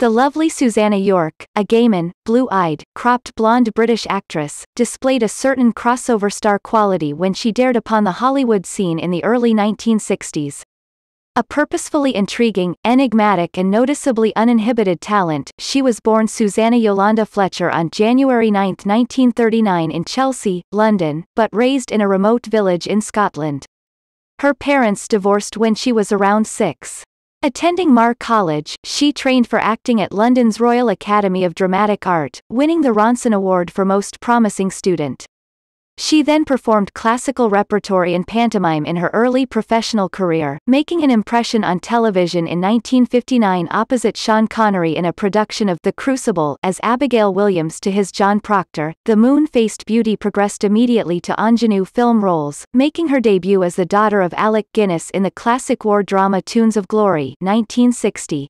The lovely Susanna York, a gayman, blue-eyed, cropped blonde British actress, displayed a certain crossover star quality when she dared upon the Hollywood scene in the early 1960s. A purposefully intriguing, enigmatic and noticeably uninhibited talent, she was born Susanna Yolanda Fletcher on January 9, 1939 in Chelsea, London, but raised in a remote village in Scotland. Her parents divorced when she was around six. Attending Mar College, she trained for acting at London's Royal Academy of Dramatic Art, winning the Ronson Award for Most Promising Student. She then performed classical repertory and pantomime in her early professional career, making an impression on television in 1959 opposite Sean Connery in a production of The Crucible as Abigail Williams to his John Proctor. The moon-faced beauty progressed immediately to ingenue film roles, making her debut as the daughter of Alec Guinness in the classic war drama Tunes of Glory 1960.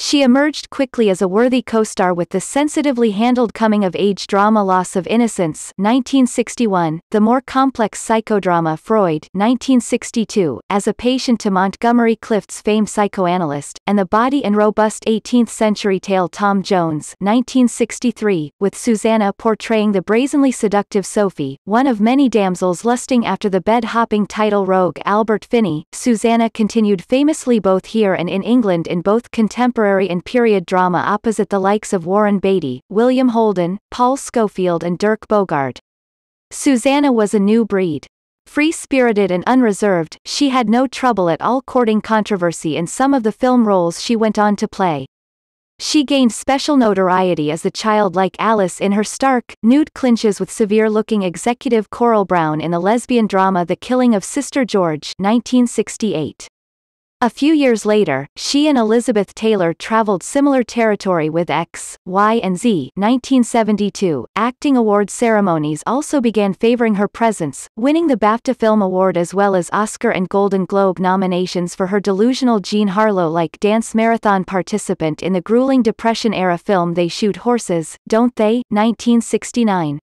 She emerged quickly as a worthy co-star with the sensitively handled coming-of-age drama Loss of Innocence 1961, the more complex psychodrama Freud 1962, as a patient to Montgomery Clift's famed psychoanalyst, and the body and robust 18th-century tale Tom Jones 1963, with Susanna portraying the brazenly seductive Sophie, one of many damsels lusting after the bed-hopping title rogue Albert Finney. Susanna continued famously both here and in England in both contemporary contemporary and period drama opposite the likes of Warren Beatty, William Holden, Paul Scofield and Dirk Bogard. Susanna was a new breed. Free-spirited and unreserved, she had no trouble at all courting controversy in some of the film roles she went on to play. She gained special notoriety as the childlike Alice in her stark, nude clinches with severe-looking executive Coral Brown in the lesbian drama The Killing of Sister George 1968. A few years later, she and Elizabeth Taylor traveled similar territory with X, Y and Z 1972. Acting award ceremonies also began favoring her presence, winning the BAFTA Film Award as well as Oscar and Golden Globe nominations for her delusional Jean Harlow-like dance marathon participant in the grueling Depression-era film They Shoot Horses, Don't They? 1969.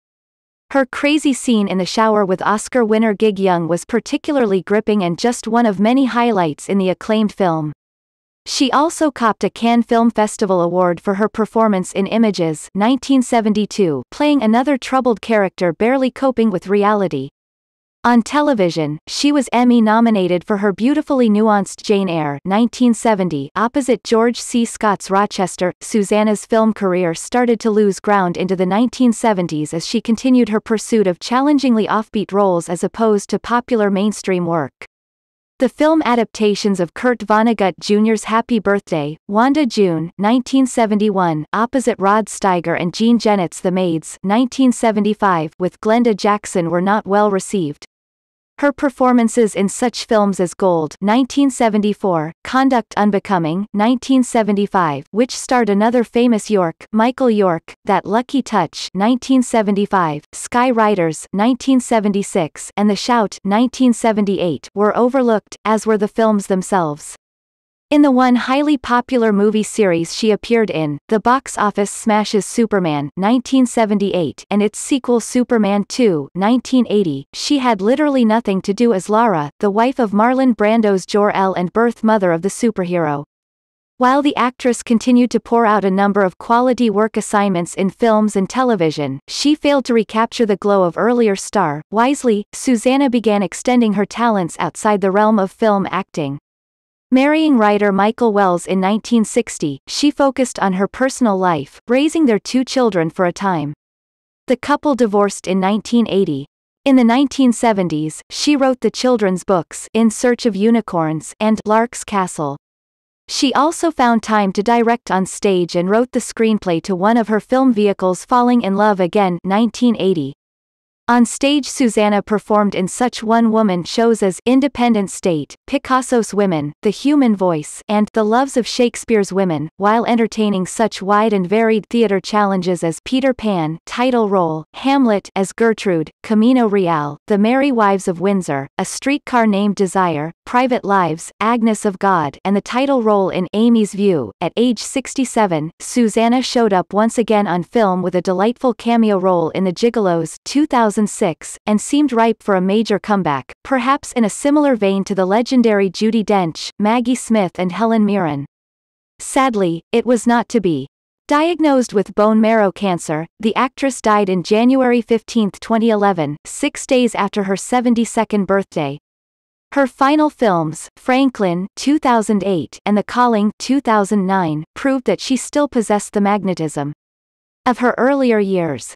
Her crazy scene in the shower with Oscar winner Gig Young was particularly gripping and just one of many highlights in the acclaimed film. She also copped a Cannes Film Festival award for her performance in Images 1972, playing another troubled character barely coping with reality. On television, she was Emmy nominated for her beautifully nuanced Jane Eyre 1970 opposite George C. Scott's Rochester. Susanna's film career started to lose ground into the 1970s as she continued her pursuit of challengingly offbeat roles as opposed to popular mainstream work. The film adaptations of Kurt Vonnegut Jr.'s Happy Birthday, Wanda June 1971, opposite Rod Steiger and Jean Jennett's The Maids 1975, with Glenda Jackson were not well received, her performances in such films as Gold 1974, Conduct Unbecoming 1975, which starred another famous York, Michael York, That Lucky Touch 1975, Sky Riders 1976, and The Shout 1978 were overlooked, as were the films themselves. In the one highly popular movie series she appeared in, the box office smashes Superman 1978 and its sequel Superman 2 1980, she had literally nothing to do as Lara, the wife of Marlon Brando's Jor-El and birth mother of the superhero. While the actress continued to pour out a number of quality work assignments in films and television, she failed to recapture the glow of earlier star. Wisely, Susanna began extending her talents outside the realm of film acting. Marrying writer Michael Wells in 1960, she focused on her personal life, raising their two children for a time. The couple divorced in 1980. In the 1970s, she wrote the children's books In Search of Unicorns and Lark's Castle. She also found time to direct on stage and wrote the screenplay to one of her film vehicles Falling in Love Again 1980. On stage Susanna performed in such one-woman shows as Independent State, Picasso's Women, The Human Voice and The Loves of Shakespeare's Women, while entertaining such wide and varied theater challenges as Peter Pan, Title Role, Hamlet as Gertrude, Camino Real, The Merry Wives of Windsor, A Streetcar Named Desire, Private Lives, Agnes of God and the title role in Amy's View. At age 67, Susanna showed up once again on film with a delightful cameo role in The Gigolos 2000 2006, and seemed ripe for a major comeback, perhaps in a similar vein to the legendary Judy Dench, Maggie Smith and Helen Mirren. Sadly, it was not to be. Diagnosed with bone marrow cancer, the actress died in January 15, 2011, six days after her 72nd birthday. Her final films, Franklin 2008 and The Calling 2009, proved that she still possessed the magnetism of her earlier years.